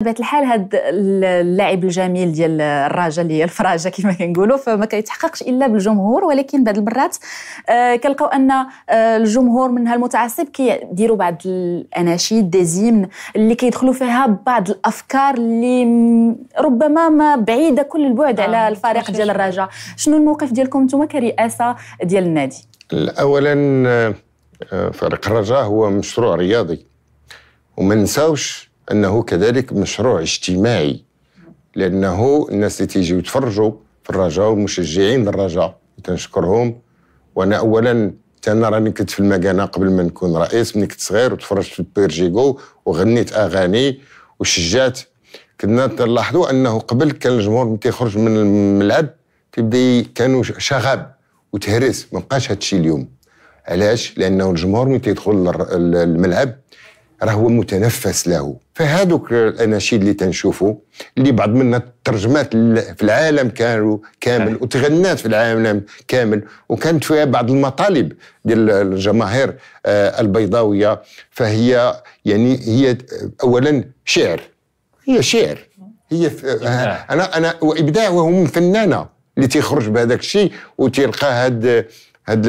بطبيعه الحال هذا اللاعب الجميل ديال الراجه اللي هي الفراجه كما كنقولوا فما كيتحققش الا بالجمهور ولكن بعض المرات آه، كنلقاو ان آه، الجمهور منها المتعصب كيديروا بعض الاناشيد ديزيمن اللي كيدخلوا فيها بعض الافكار اللي ربما ما بعيده كل البعد آه، على الفريق ديال الراجا شنو الموقف ديالكم نتوما كرئاسه ديال النادي اولا فريق الرجاء هو مشروع رياضي وما نساوش انه كذلك مشروع اجتماعي لانه الناس اللي تيجيو يتفرجوا في الرجاء والمشجعين للرجاء تنشكرهم وانا اولا تانا انا راني كنت في المكانه قبل ما نكون رئيس من كنت صغير وتفرجت في بيرجيكو وغنيت اغاني وشجعت كنا نلاحظوا انه قبل كان الجمهور ملي تيخرج من الملعب تيبدا كانوا شغب وتهرس ما بقاش هادشي اليوم علاش لانه الجمهور ملي تيدخل الملعب راهو متنفس له فهذوك الاناشيد اللي تنشوفوا اللي بعض منها ترجمات في العالم كانوا كامل أه. وتغنات في العالم كامل وكانت فيها بعض المطالب ديال الجماهير آه، البيضاويه فهي يعني هي اولا شعر هي شعر هي إيه. آه، انا انا وابداع وهم فنانه اللي تيخرج بهذاك الشيء وتلقى هاد هاد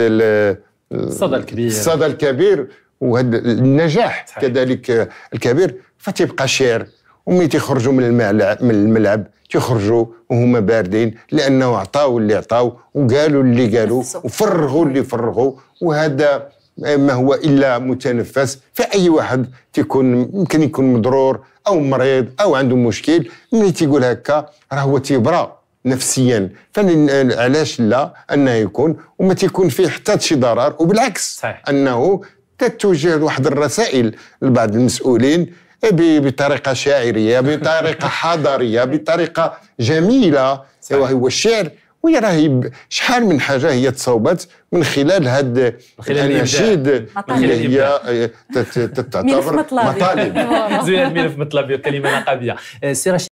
الصدى الكبير الصدى الكبير وهذا النجاح صحيح. كذلك الكبير فتيبقى شير وملي تيخرجوا من الملعب من الملعب تيخرجوا وهما باردين لانه عطاو اللي عطاو وقالوا اللي قالوا وفرغوا اللي فرغوا وهذا ما هو الا متنفس فاي واحد تيكون يمكن يكون مضرور او مريض او عنده مشكل ملي تيقول هكا راه هو تيبرى نفسيا فعلاش لا انه يكون وما تيكون فيه حتى شي ضرر وبالعكس صحيح. انه كتوجه واحد الرسائل لبعض المسؤولين إيه، بطريقة شاعرية بطريقة حضارية بطريقة جميلة ايوا هو الشعر وهي راهي شحال من حاجه هي تصوبت من خلال هاد الاناشيد اللي هي إيه، تعتبر مطالب زوينه ملف مطلب كلمه نقابيه آه، سي